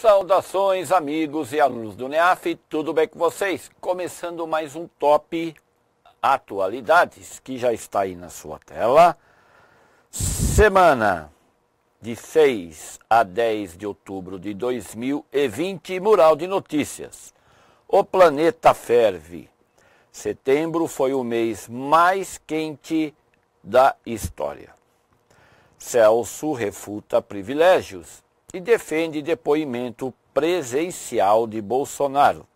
Saudações, amigos e alunos do NEAF, tudo bem com vocês? Começando mais um Top Atualidades, que já está aí na sua tela. Semana de 6 a 10 de outubro de 2020, Mural de Notícias. O planeta ferve. Setembro foi o mês mais quente da história. Celso refuta privilégios e defende depoimento presencial de Bolsonaro.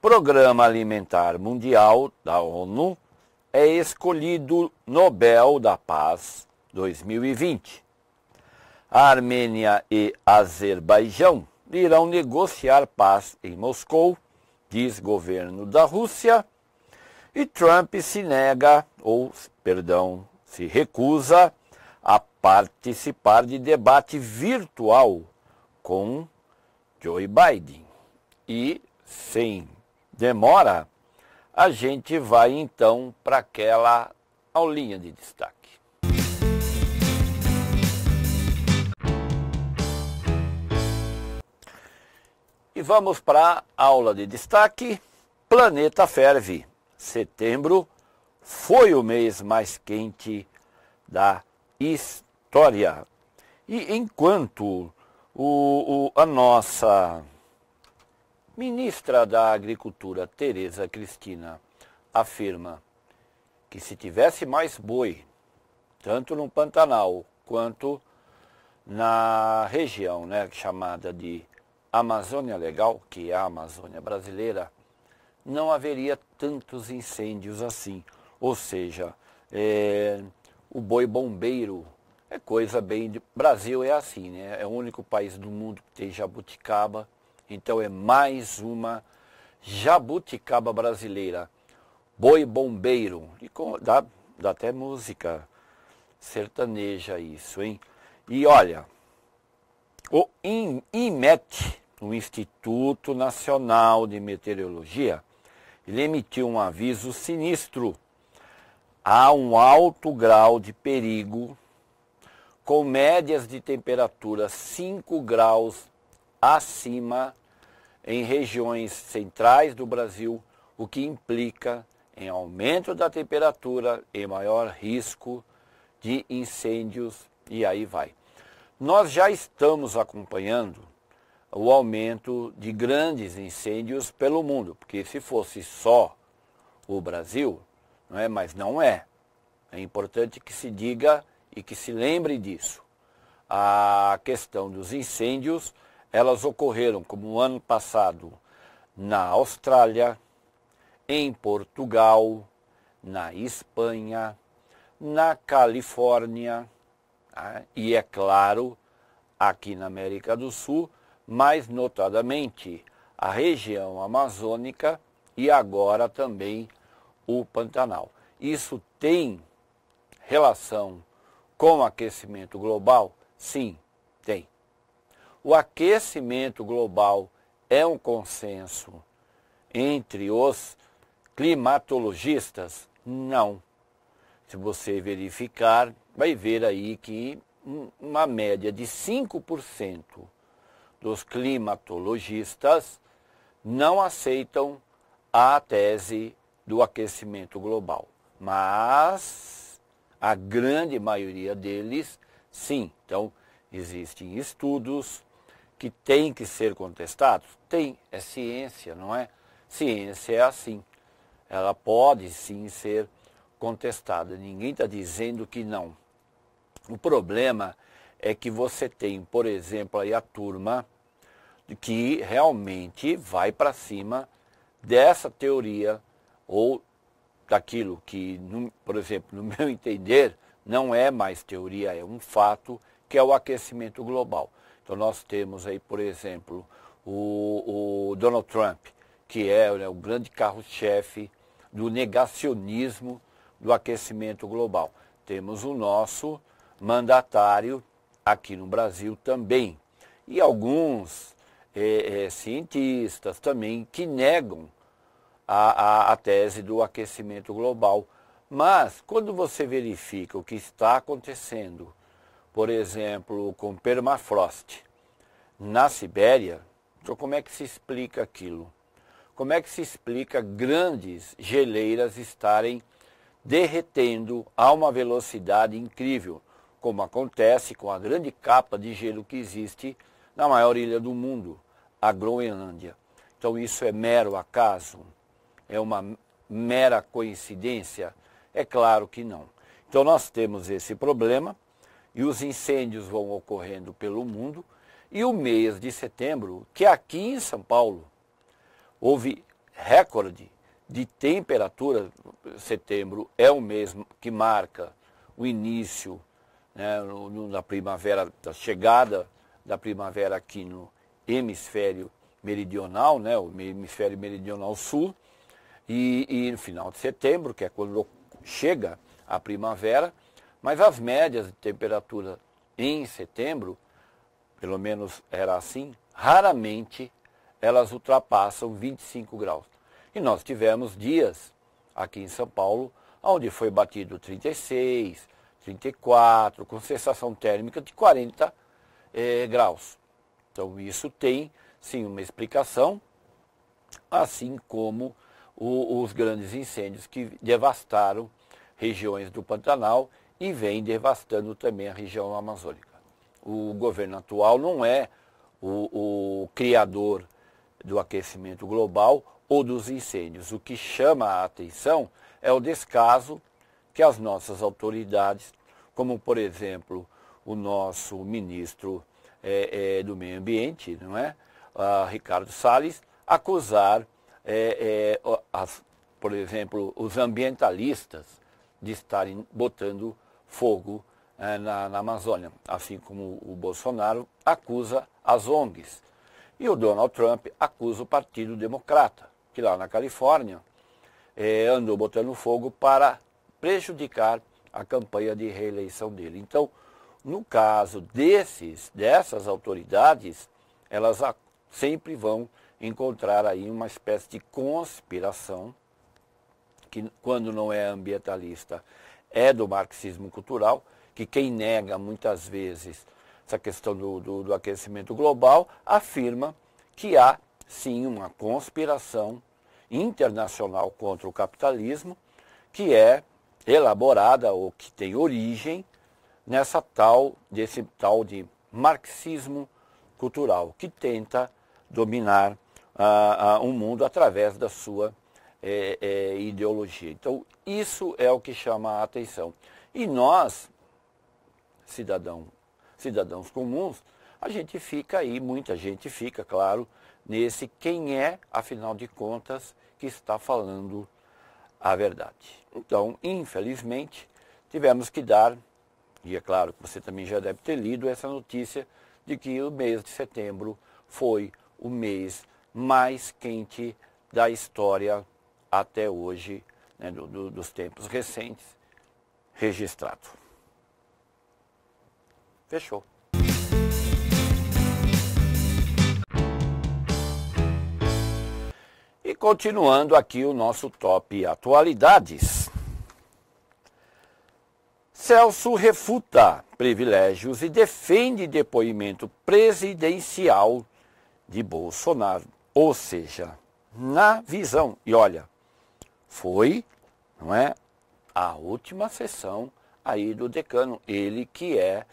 Programa Alimentar Mundial da ONU é escolhido Nobel da Paz 2020. A Armênia e Azerbaijão irão negociar paz em Moscou, diz governo da Rússia, e Trump se nega ou, perdão, se recusa participar de debate virtual com Joe Biden. E, sem demora, a gente vai então para aquela aulinha de destaque. E vamos para a aula de destaque. Planeta ferve. Setembro foi o mês mais quente da história história. E enquanto o, o, a nossa ministra da Agricultura, Tereza Cristina, afirma que se tivesse mais boi, tanto no Pantanal quanto na região né, chamada de Amazônia Legal, que é a Amazônia brasileira, não haveria tantos incêndios assim. Ou seja, é, o boi bombeiro é coisa bem. De... Brasil é assim, né? É o único país do mundo que tem jabuticaba. Então é mais uma jabuticaba brasileira. Boi bombeiro. E com... dá, dá até música sertaneja isso, hein? E olha, o IMET, o Instituto Nacional de Meteorologia, ele emitiu um aviso sinistro. Há um alto grau de perigo com médias de temperatura 5 graus acima em regiões centrais do Brasil, o que implica em aumento da temperatura e maior risco de incêndios e aí vai. Nós já estamos acompanhando o aumento de grandes incêndios pelo mundo, porque se fosse só o Brasil, não é, mas não é. É importante que se diga e que se lembre disso. A questão dos incêndios, elas ocorreram como o ano passado na Austrália, em Portugal, na Espanha, na Califórnia tá? e, é claro, aqui na América do Sul, mais notadamente a região amazônica e agora também o Pantanal. Isso tem relação com o aquecimento global? Sim, tem. O aquecimento global é um consenso entre os climatologistas? Não. Se você verificar, vai ver aí que uma média de 5% dos climatologistas não aceitam a tese do aquecimento global. Mas a grande maioria deles, sim. Então, existem estudos que têm que ser contestados? Tem, é ciência, não é? Ciência é assim. Ela pode sim ser contestada, ninguém está dizendo que não. O problema é que você tem, por exemplo, aí a turma que realmente vai para cima dessa teoria ou daquilo que, por exemplo, no meu entender, não é mais teoria, é um fato, que é o aquecimento global. Então nós temos aí, por exemplo, o, o Donald Trump, que é né, o grande carro-chefe do negacionismo do aquecimento global. Temos o nosso mandatário aqui no Brasil também. E alguns é, é, cientistas também que negam a, a, a tese do aquecimento global. Mas, quando você verifica o que está acontecendo, por exemplo, com permafrost na Sibéria, então como é que se explica aquilo? Como é que se explica grandes geleiras estarem derretendo a uma velocidade incrível, como acontece com a grande capa de gelo que existe na maior ilha do mundo, a Groenlândia. Então isso é mero acaso? é uma mera coincidência? É claro que não. Então nós temos esse problema e os incêndios vão ocorrendo pelo mundo. E o mês de setembro, que é aqui em São Paulo houve recorde de temperatura, setembro é o mês que marca o início né, da primavera, da chegada da primavera aqui no hemisfério meridional, né, o hemisfério meridional sul e, e no final de setembro, que é quando chega a primavera, mas as médias de temperatura em setembro, pelo menos era assim, raramente elas ultrapassam 25 graus. E nós tivemos dias aqui em São Paulo onde foi batido 36, 34, com sensação térmica de 40 eh, graus. Então isso tem sim uma explicação, assim como o, os grandes incêndios que devastaram regiões do Pantanal e vem devastando também a região amazônica. O governo atual não é o, o criador do aquecimento global ou dos incêndios. O que chama a atenção é o descaso que as nossas autoridades, como por exemplo o nosso ministro é, é, do Meio Ambiente, não é? Ah, Ricardo Salles, acusar é, é, as, por exemplo, os ambientalistas de estarem botando fogo é, na, na, Amazônia, assim como o Bolsonaro acusa as ONGs. E o Donald Trump acusa o Partido Democrata, que lá na Califórnia é, andou botando fogo para prejudicar a campanha de reeleição dele. Então, no caso desses, dessas autoridades, elas sempre vão encontrar aí uma espécie de conspiração, que quando não é ambientalista é do marxismo cultural, que quem nega muitas vezes essa questão do, do, do aquecimento global afirma que há sim uma conspiração internacional contra o capitalismo que é elaborada ou que tem origem nessa tal desse tal de marxismo cultural que tenta dominar a, a um mundo através da sua é, é, ideologia. Então, isso é o que chama a atenção. E nós, cidadão, cidadãos comuns, a gente fica aí, muita gente fica, claro, nesse quem é, afinal de contas, que está falando a verdade. Então, infelizmente, tivemos que dar, e é claro que você também já deve ter lido essa notícia, de que o mês de setembro foi o mês mais quente da história até hoje, né, do, do, dos tempos recentes, registrado. Fechou. E continuando aqui o nosso top atualidades. Celso refuta privilégios e defende depoimento presidencial de Bolsonaro. Ou seja, na visão, e olha, foi não é, a última sessão aí do decano, ele que é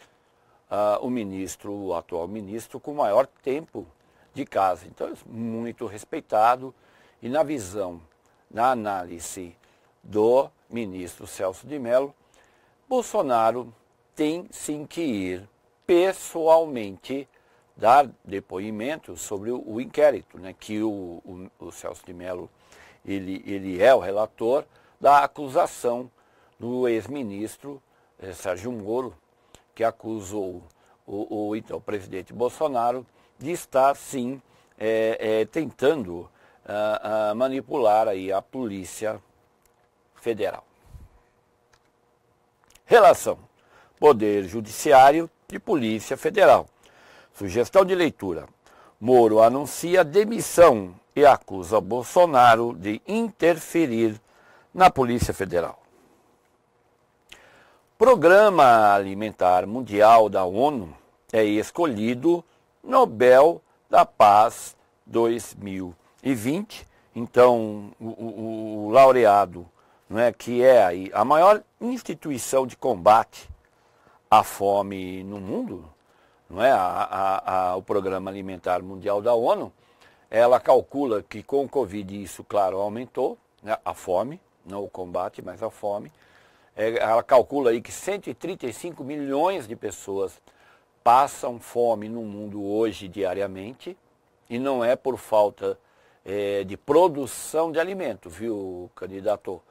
uh, o ministro, o atual ministro com maior tempo de casa. Então, muito respeitado e na visão, na análise do ministro Celso de Mello, Bolsonaro tem sim que ir pessoalmente dar depoimento sobre o, o inquérito, né, que o, o, o, Celso de Mello ele, ele é o relator da acusação do ex-ministro eh, Sérgio Moro, que acusou o, o então presidente Bolsonaro de estar sim é, é, tentando ah, ah, manipular aí a polícia federal. Relação: Poder Judiciário e Polícia Federal. Sugestão de leitura. Moro anuncia demissão e acusa Bolsonaro de interferir na Polícia Federal. Programa Alimentar Mundial da ONU é escolhido Nobel da Paz 2020. Então, o, o, o laureado, né, que é a maior instituição de combate à fome no mundo, não é? A, a, a, o Programa Alimentar Mundial da ONU, ela calcula que com o Covid isso, claro, aumentou né? a fome, não o combate, mas a fome. É, ela calcula aí que 135 milhões de pessoas passam fome no mundo hoje diariamente e não é por falta é, de produção de alimento, viu, candidato?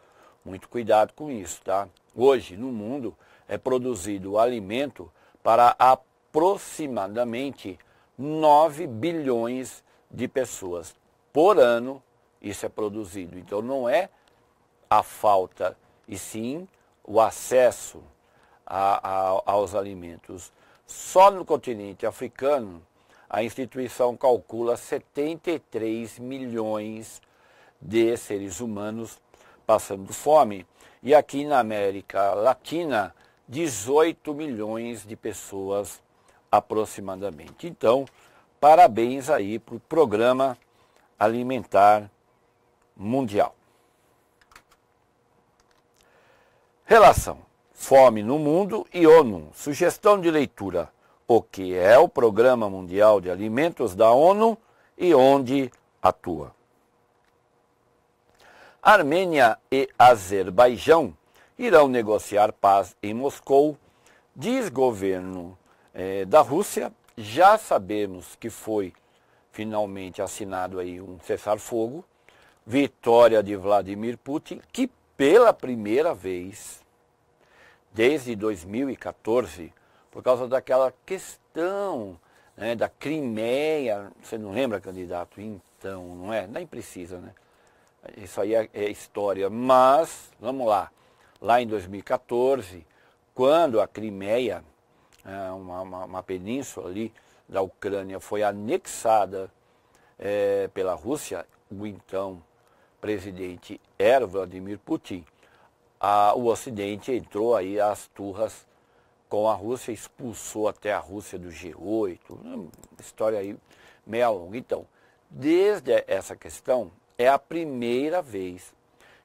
Muito cuidado com isso, tá? Hoje, no mundo, é produzido alimento para a aproximadamente 9 bilhões de pessoas por ano isso é produzido. Então não é a falta, e sim o acesso a, a, aos alimentos. Só no continente africano, a instituição calcula 73 milhões de seres humanos passando fome. E aqui na América Latina, 18 milhões de pessoas aproximadamente. Então, parabéns aí para o Programa Alimentar Mundial. Relação: Fome no Mundo e ONU. Sugestão de leitura: O que é o Programa Mundial de Alimentos da ONU e onde atua? Armênia e Azerbaijão irão negociar paz em Moscou, diz governo é, da Rússia. Já sabemos que foi finalmente assinado aí um cessar-fogo, vitória de Vladimir Putin, que pela primeira vez desde 2014, por causa daquela questão né, da Crimeia, você não lembra, candidato? Então, não é? Nem precisa, né? Isso aí é, é história. Mas, vamos lá, lá em 2014, quando a Crimeia é, uma, uma, uma península ali da Ucrânia foi anexada é, pela Rússia, o então presidente era Vladimir Putin. A, o Ocidente entrou aí às turras com a Rússia, expulsou até a Rússia do G8, história aí meia longa. Então, desde essa questão, é a primeira vez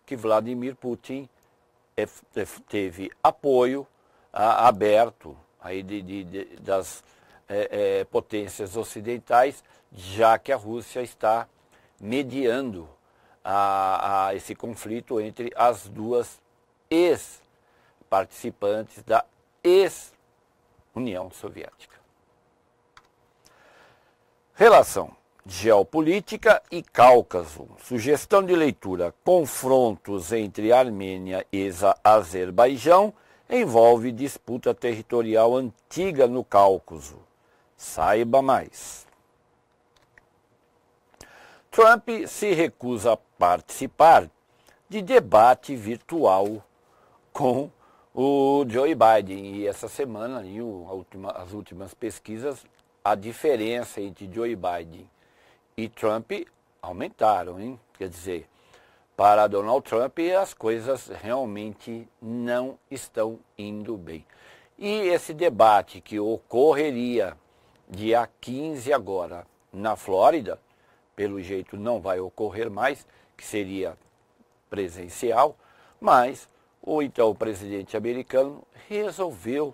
que Vladimir Putin é, é, teve apoio a, aberto aí de, de, de das é, é, potências ocidentais, já que a Rússia está mediando a, a esse conflito entre as duas ex-participantes da ex-União Soviética. Relação geopolítica e Cáucaso. Sugestão de leitura: confrontos entre Armênia e Azerbaijão envolve disputa territorial antiga no Cáucaso. Saiba mais. Trump se recusa a participar de debate virtual com o Joe Biden. E essa semana, em as últimas pesquisas, a diferença entre Joe Biden e Trump aumentaram, hein? Quer dizer, para Donald Trump, as coisas realmente não estão indo bem. E esse debate que ocorreria dia 15 agora na Flórida, pelo jeito não vai ocorrer mais, que seria presencial, mas o então presidente americano resolveu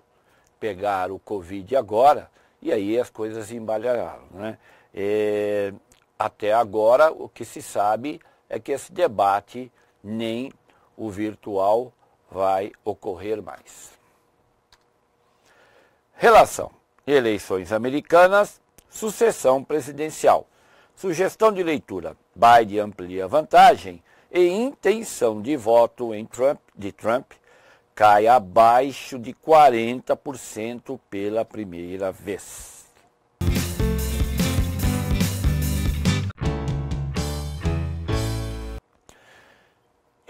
pegar o Covid agora e aí as coisas embaralharam. Né? É, até agora, o que se sabe é que esse debate nem o virtual vai ocorrer mais. Relação: eleições americanas, sucessão presidencial. Sugestão de leitura: Biden amplia vantagem e intenção de voto em Trump, de Trump cai abaixo de 40% pela primeira vez.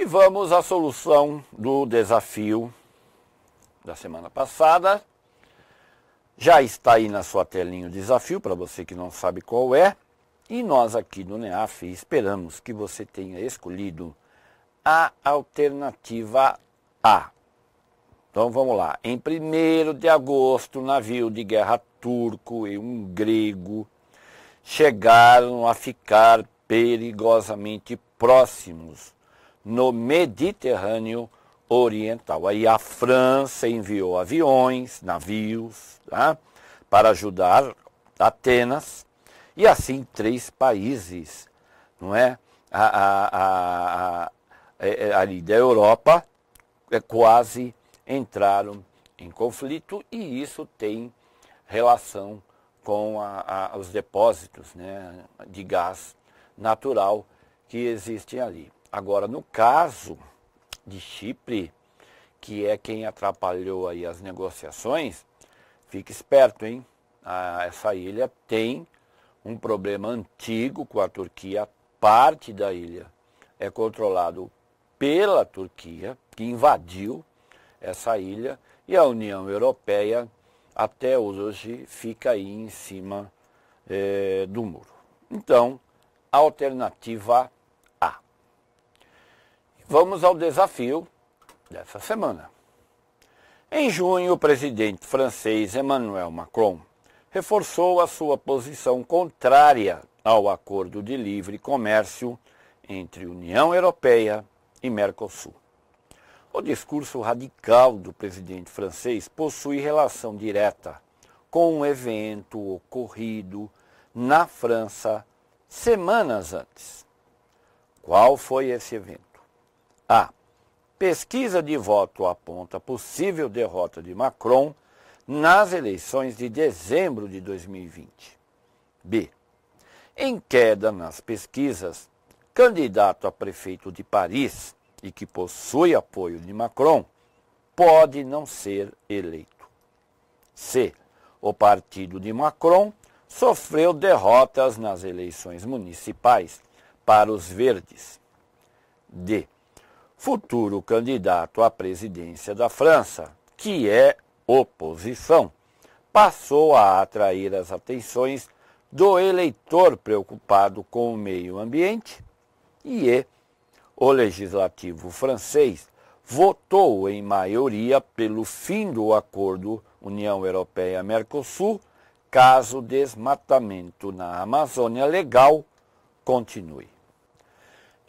E vamos à solução do desafio da semana passada. Já está aí na sua telinha o desafio, para você que não sabe qual é. E nós aqui do NEAF esperamos que você tenha escolhido a alternativa A. Então vamos lá. Em 1 de agosto, navio de guerra turco e um grego chegaram a ficar perigosamente próximos no Mediterrâneo Oriental. Aí a França enviou aviões, navios, tá? para ajudar Atenas e assim três países, não é? A, a, a, é, é, ali da Europa é, quase entraram em conflito e isso tem relação com a, os depósitos né, de gás natural que existem ali. Agora, no caso de Chipre, que é quem atrapalhou aí as negociações, fique esperto, hein? Ah, essa ilha tem um problema antigo com a Turquia. Parte da ilha é controlado pela Turquia, que invadiu essa ilha, e a União Europeia até hoje fica aí em cima eh, do muro. Então, a alternativa Vamos ao desafio dessa semana. Em junho, o presidente francês Emmanuel Macron reforçou a sua posição contrária ao acordo de livre comércio entre União Europeia e Mercosul. O discurso radical do presidente francês possui relação direta com um evento ocorrido na França semanas antes. Qual foi esse evento? A. Pesquisa de voto aponta possível derrota de Macron nas eleições de dezembro de 2020. B. Em queda nas pesquisas, candidato a prefeito de Paris e que possui apoio de Macron pode não ser eleito. C. O partido de Macron sofreu derrotas nas eleições municipais para os verdes. D futuro candidato à presidência da França, que é oposição, passou a atrair as atenções do eleitor preocupado com o meio ambiente e é, o legislativo francês votou em maioria pelo fim do acordo União Europeia-Mercosul, caso desmatamento na Amazônia legal continue.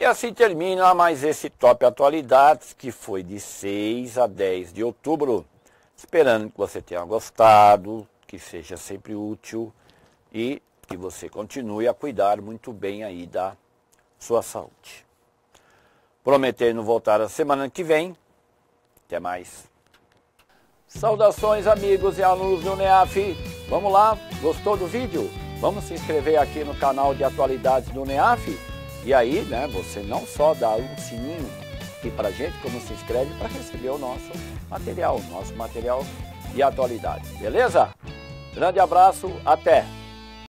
E assim termina mais esse Top Atualidades, que foi de 6 a 10 de outubro. Esperando que você tenha gostado, que seja sempre útil e que você continue a cuidar muito bem aí da sua saúde. Prometendo voltar a semana que vem. Até mais. Saudações amigos e alunos do NEAF. Vamos lá? Gostou do vídeo? Vamos se inscrever aqui no canal de atualidades do NEAF? E aí, né, você não só dá um sininho aqui pra gente, como se inscreve para receber o nosso material, o nosso material de atualidade. Beleza? Grande abraço, até!